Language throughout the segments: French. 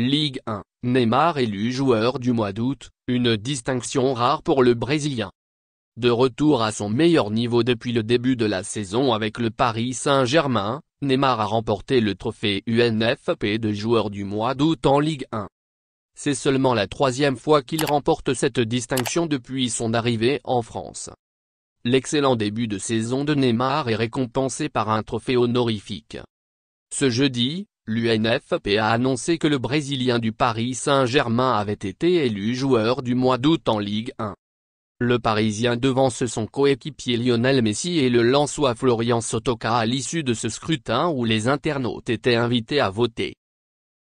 Ligue 1, Neymar élu joueur du mois d'août, une distinction rare pour le Brésilien. De retour à son meilleur niveau depuis le début de la saison avec le Paris Saint-Germain, Neymar a remporté le trophée UNFP de joueur du mois d'août en Ligue 1. C'est seulement la troisième fois qu'il remporte cette distinction depuis son arrivée en France. L'excellent début de saison de Neymar est récompensé par un trophée honorifique. Ce jeudi, l'UNFP a annoncé que le Brésilien du Paris Saint-Germain avait été élu joueur du mois d'août en Ligue 1. Le Parisien devance son coéquipier Lionel Messi et le Lançois Florian Sotoka à l'issue de ce scrutin où les internautes étaient invités à voter.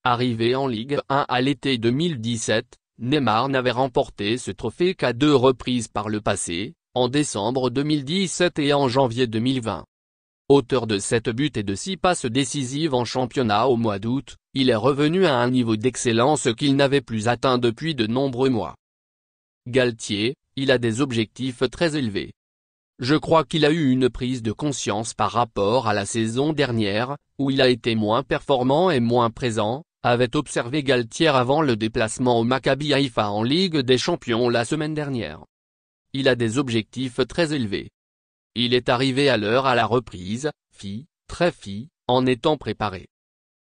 Arrivé en Ligue 1 à l'été 2017, Neymar n'avait remporté ce trophée qu'à deux reprises par le passé, en décembre 2017 et en janvier 2020. Auteur de 7 buts et de 6 passes décisives en championnat au mois d'août, il est revenu à un niveau d'excellence qu'il n'avait plus atteint depuis de nombreux mois. Galtier, il a des objectifs très élevés. Je crois qu'il a eu une prise de conscience par rapport à la saison dernière, où il a été moins performant et moins présent, avait observé Galtier avant le déplacement au Maccabi Haïfa en Ligue des Champions la semaine dernière. Il a des objectifs très élevés. Il est arrivé à l'heure à la reprise, fille, très fi, en étant préparé.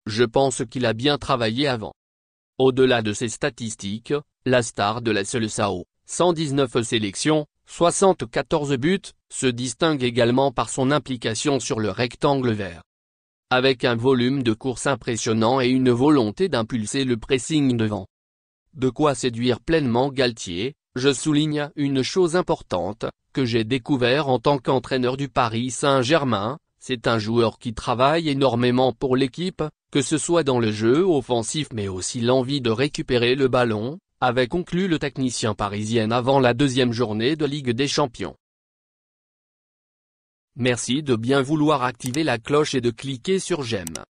Je pense qu'il a bien travaillé avant. Au-delà de ses statistiques, la star de la Seleçao, 119 sélections, 74 buts, se distingue également par son implication sur le rectangle vert. Avec un volume de course impressionnant et une volonté d'impulser le pressing devant. De quoi séduire pleinement Galtier, je souligne une chose importante, que j'ai découvert en tant qu'entraîneur du Paris Saint-Germain, c'est un joueur qui travaille énormément pour l'équipe, que ce soit dans le jeu offensif mais aussi l'envie de récupérer le ballon, avait conclu le technicien parisien avant la deuxième journée de Ligue des Champions. Merci de bien vouloir activer la cloche et de cliquer sur j'aime.